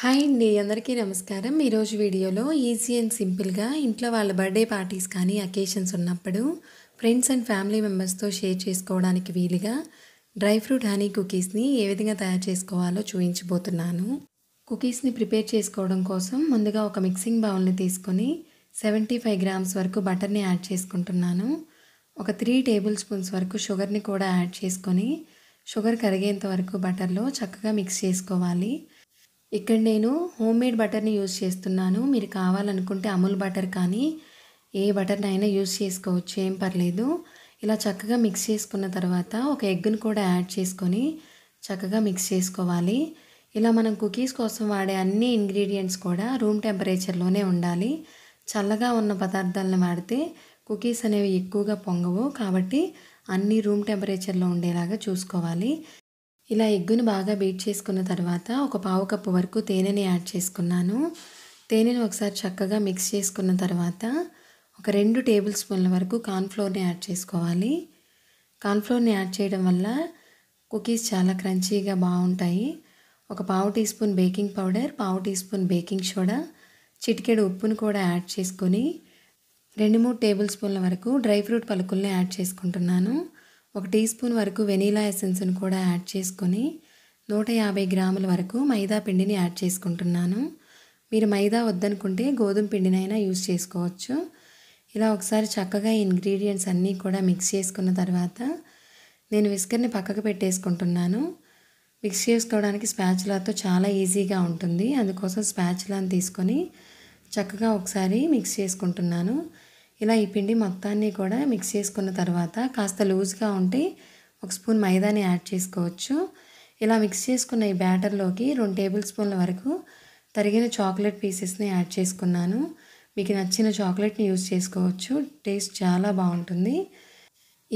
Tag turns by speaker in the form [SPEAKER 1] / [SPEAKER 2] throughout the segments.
[SPEAKER 1] hi అండి అందరికీ నమస్కారం ఈరోజు వీడియోలో ఈజీ అండ్ సింపుల్గా ఇంట్లో వాళ్ళ బర్త్డే పార్టీస్ కానీ అకేషన్స్ ఉన్నప్పుడు ఫ్రెండ్స్ అండ్ ఫ్యామిలీ మెంబర్స్తో షేర్ చేసుకోవడానికి వీలుగా డ్రై ఫ్రూట్ హనీ కుకీస్ని ఏ విధంగా తయారు చేసుకోవాలో చూపించబోతున్నాను కుకీస్ని ప్రిపేర్ చేసుకోవడం కోసం ముందుగా ఒక మిక్సింగ్ బౌల్ని తీసుకొని సెవెంటీ ఫైవ్ గ్రామ్స్ వరకు బటర్ని యాడ్ చేసుకుంటున్నాను ఒక త్రీ టేబుల్ స్పూన్స్ వరకు షుగర్ని కూడా యాడ్ చేసుకొని షుగర్ కరిగేంత వరకు బటర్లో చక్కగా మిక్స్ చేసుకోవాలి ఇక్కడ నేను హోమ్మేడ్ బటర్ని యూజ్ చేస్తున్నాను మీరు కావాలనుకుంటే అమూల్ బటర్ కానీ ఏ బటర్నైనా యూజ్ చేసుకోవచ్చు ఏం పర్లేదు ఇలా చక్కగా మిక్స్ చేసుకున్న తర్వాత ఒక ఎగ్ను కూడా యాడ్ చేసుకొని చక్కగా మిక్స్ చేసుకోవాలి ఇలా మనం కుకీస్ కోసం వాడే అన్ని ఇంగ్రీడియంట్స్ కూడా రూమ్ టెంపరేచర్లోనే ఉండాలి చల్లగా ఉన్న పదార్థాలను వాడితే కుకీస్ అనేవి ఎక్కువగా పొంగవు కాబట్టి అన్నీ రూమ్ టెంపరేచర్లో ఉండేలాగా చూసుకోవాలి ఇలా ఎగ్గును బాగా బీట్ చేసుకున్న తర్వాత ఒక పావు కప్పు వరకు తేనెని యాడ్ చేసుకున్నాను తేనెను ఒకసారి చక్కగా మిక్స్ చేసుకున్న తర్వాత ఒక రెండు టేబుల్ స్పూన్ల వరకు కార్న్ఫ్లోర్ని యాడ్ చేసుకోవాలి కార్న్ఫ్లోర్ని యాడ్ చేయడం వల్ల కుకీస్ చాలా క్రంచీగా బాగుంటాయి ఒక పావు టీ స్పూన్ బేకింగ్ పౌడర్ పావు టీ స్పూన్ బేకింగ్ సోడా చిటికెడు ఉప్పును కూడా యాడ్ చేసుకొని రెండు మూడు టేబుల్ స్పూన్ల వరకు డ్రై ఫ్రూట్ పలుకుల్ని యాడ్ చేసుకుంటున్నాను ఒక టీ స్పూన్ వరకు వెనీలా ఎసెన్స్ను కూడా యాడ్ చేసుకొని నూట యాభై గ్రాముల వరకు మైదా పిండిని యాడ్ చేసుకుంటున్నాను మీరు మైదా వద్దనుకుంటే గోధుమ పిండినైనా యూజ్ చేసుకోవచ్చు ఇలా ఒకసారి చక్కగా ఇంగ్రీడియంట్స్ అన్నీ కూడా మిక్స్ చేసుకున్న తర్వాత నేను విస్కర్ని పక్కకు పెట్టేసుకుంటున్నాను మిక్స్ చేసుకోవడానికి స్పాచులాతో చాలా ఈజీగా ఉంటుంది అందుకోసం స్పాచులాని తీసుకొని చక్కగా ఒకసారి మిక్స్ చేసుకుంటున్నాను ఇలా ఈ పిండి మొత్తాన్ని కూడా మిక్స్ చేసుకున్న తర్వాత కాస్త లూజ్గా ఉంటే ఒక స్పూన్ మైదాని యాడ్ చేసుకోవచ్చు ఇలా మిక్స్ చేసుకున్న ఈ బ్యాటర్లోకి రెండు టేబుల్ స్పూన్ల వరకు తరిగిన చాక్లెట్ పీసెస్ని యాడ్ చేసుకున్నాను మీకు నచ్చిన చాక్లెట్ని యూజ్ చేసుకోవచ్చు టేస్ట్ చాలా బాగుంటుంది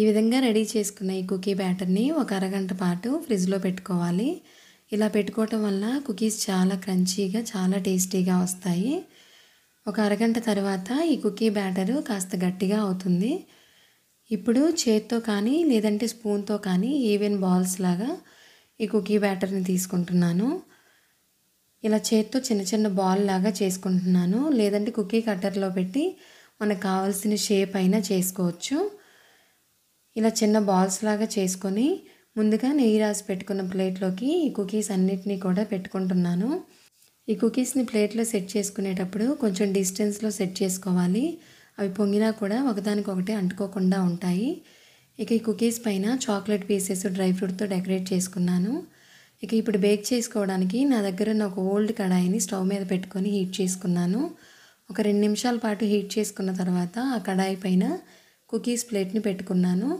[SPEAKER 1] ఈ విధంగా రెడీ చేసుకున్న ఈ కుకీ బ్యాటర్ని ఒక అరగంట పాటు ఫ్రిడ్జ్లో పెట్టుకోవాలి ఇలా పెట్టుకోవటం వల్ల కుకీస్ చాలా క్రంచీగా చాలా టేస్టీగా వస్తాయి ఒక అరగంట తర్వాత ఈ కుకీ బ్యాటరు కాస్త గట్టిగా అవుతుంది ఇప్పుడు చేత్తో కానీ లేదంటే స్పూన్తో కానీ ఈవెన్ బాల్స్ లాగా ఈ కుకీ బ్యాటర్ని తీసుకుంటున్నాను ఇలా చేత్తో చిన్న చిన్న బాల్ లాగా చేసుకుంటున్నాను లేదంటే కుకీ కట్టర్లో పెట్టి మనకు కావాల్సిన షేప్ అయినా చేసుకోవచ్చు ఇలా చిన్న బాల్స్ లాగా చేసుకొని ముందుగా నెయ్యి రాసి పెట్టుకున్న ప్లేట్లోకి ఈ కుకీస్ అన్నిటినీ కూడా పెట్టుకుంటున్నాను ఈ కుకీస్ని ప్లేట్లో సెట్ చేసుకునేటప్పుడు కొంచెం డిస్టెన్స్లో సెట్ చేసుకోవాలి అవి పొంగినా కూడా ఒకదానికొకటి అంటుకోకుండా ఉంటాయి ఇక ఈ కుకీస్ పైన చాక్లెట్ పీసెస్ డ్రై ఫ్రూట్తో డెకరేట్ చేసుకున్నాను ఇక ఇప్పుడు బేక్ చేసుకోవడానికి నా దగ్గర ఉన్న ఒక ఓల్డ్ కడాయిని స్టవ్ మీద పెట్టుకొని హీట్ చేసుకున్నాను ఒక రెండు నిమిషాల పాటు హీట్ చేసుకున్న తర్వాత ఆ కడాయి పైన కుకీస్ ప్లేట్ని పెట్టుకున్నాను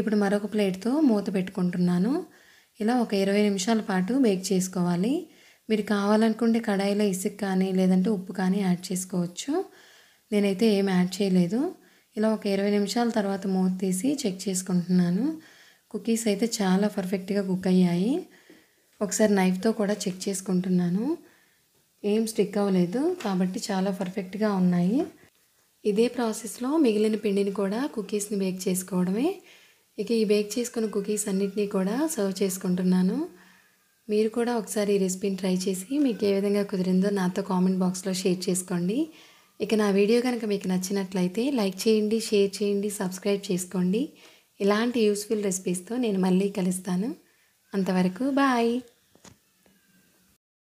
[SPEAKER 1] ఇప్పుడు మరొక ప్లేట్తో మూత పెట్టుకుంటున్నాను ఇలా ఒక ఇరవై నిమిషాల పాటు బేక్ చేసుకోవాలి మీరు కావాలనుకుంటే కడాయిలో ఇసుక కానీ లేదంటే ఉప్పు కానీ యాడ్ చేసుకోవచ్చు నేనైతే ఏం యాడ్ చేయలేదు ఇలా ఒక ఇరవై నిమిషాల తర్వాత మూత తీసి చెక్ చేసుకుంటున్నాను కుకీస్ అయితే చాలా పర్ఫెక్ట్గా కుక్ అయ్యాయి ఒకసారి నైఫ్తో కూడా చెక్ చేసుకుంటున్నాను ఏం స్టిక్ అవ్వలేదు కాబట్టి చాలా పర్ఫెక్ట్గా ఉన్నాయి ఇదే ప్రాసెస్లో మిగిలిన పిండిని కూడా కుకీస్ని బేక్ చేసుకోవడమే ఇక ఈ బేక్ చేసుకున్న కుకీస్ అన్నిటినీ కూడా సర్వ్ చేసుకుంటున్నాను మీరు కూడా ఒకసారి ఈ రెసిపీని ట్రై చేసి మీకు ఏ విధంగా కుదిరిందో నాతో కామెంట్ బాక్స్లో షేర్ చేసుకోండి ఇక నా వీడియో కనుక మీకు నచ్చినట్లయితే లైక్ చేయండి షేర్ చేయండి సబ్స్క్రైబ్ చేసుకోండి ఇలాంటి యూస్ఫుల్ రెసిపీస్తో నేను మళ్ళీ కలుస్తాను అంతవరకు బాయ్